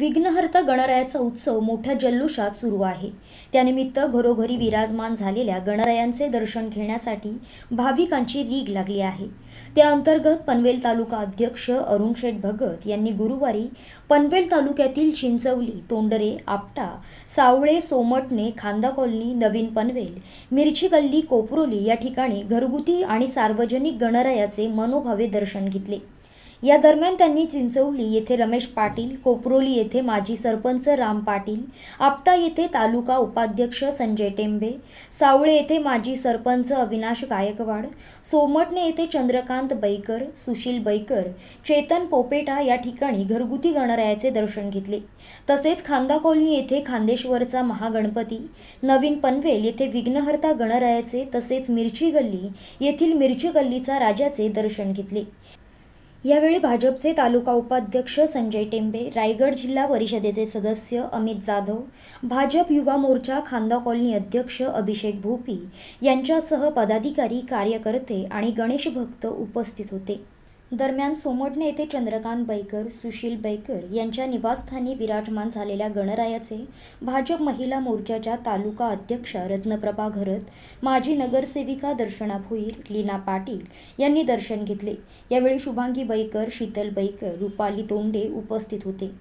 विघ्नहर्ता गणरायाचा उत्सव मोठ्या जल्लोषात सुरू आहे त्यानिमित्त घरोघरी विराजमान झालेल्या गणरायांचे दर्शन घेण्यासाठी भाविकांची रीग लागली आहे त्या अंतर्गत पनवेल तालुका अध्यक्ष अरुण भगत यांनी गुरुवारी पनवेल तालुक्यातील चिंचवली तोंडरे आपटा सावळे सोमटणे खांदा कॉलनी नवीन पनवेल मिरची गल्ली कोपरोली या ठिकाणी घरगुती आणि सार्वजनिक गणरायाचे मनोभावे दर्शन घेतले या दरम्यान त्यांनी चिंचवली येथे रमेश पाटील कोपरोली येथे माजी सरपंच राम पाटील आपटा येथे तालुका उपाध्यक्ष संजय टेंबे सावळे येथे माजी सरपंच अविनाश गायकवाड सोमटणे येथे चंद्रकांत बैकर सुशील बैकर चेतन पोपेटा या ठिकाणी घरगुती गणरायाचे दर्शन घेतले तसेच खांदा कॉलनी येथे खांदेश्वरचा महागणपती नवीन पनवेल येथे विघ्नहर्ता गणरायाचे तसेच मिरची गल्ली येथील मिरची गल्लीचा राजाचे दर्शन घेतले यावेळी भाजपचे तालुका उपाध्यक्ष संजय टेंबे रायगड जिल्हा परिषदेचे सदस्य अमित जाधव भाजप युवा मोर्चा खांदा कॉलनी अध्यक्ष अभिषेक भोपी यांच्यासह पदाधिकारी कार्यकर्ते आणि गणेशभक्त उपस्थित होते दरम्यान सोमटणे येथे चंद्रकांत बैकर सुशील बैकर यांच्या निवासस्थानी विराजमान झालेल्या गणरायाचे भाजप महिला मोर्चाच्या तालुका अध्यक्षा रत्नप्रभा घरत माजी नगरसेविका दर्शना भुईर, लीना पाटील यांनी दर्शन घेतले यावेळी शुभांगी बैकर शीतल बैकर रुपाली तोंडे उपस्थित होते